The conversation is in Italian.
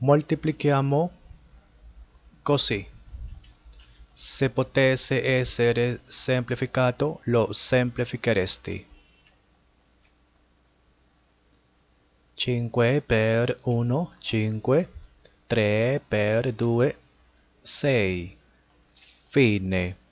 Moltiplichiamo così. Se potesse essere semplificato, lo semplificheresti. 5 per 1, 5, 3 per 2, 6. Fine.